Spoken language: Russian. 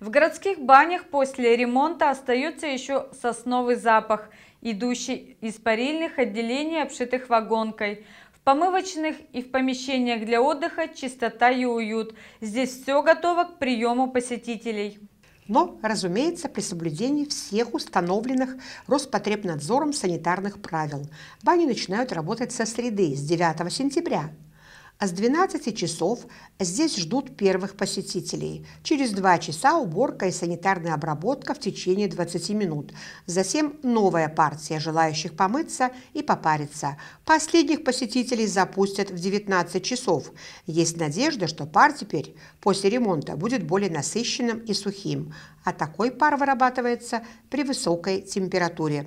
В городских банях после ремонта остается еще сосновый запах, идущий из парильных отделений, обшитых вагонкой. В помывочных и в помещениях для отдыха чистота и уют. Здесь все готово к приему посетителей но, разумеется, при соблюдении всех установленных Роспотребнадзором санитарных правил. Бани начинают работать со среды, с 9 сентября. А с 12 часов здесь ждут первых посетителей. Через 2 часа уборка и санитарная обработка в течение 20 минут. Затем новая партия желающих помыться и попариться. Последних посетителей запустят в 19 часов. Есть надежда, что пар теперь после ремонта будет более насыщенным и сухим. А такой пар вырабатывается при высокой температуре.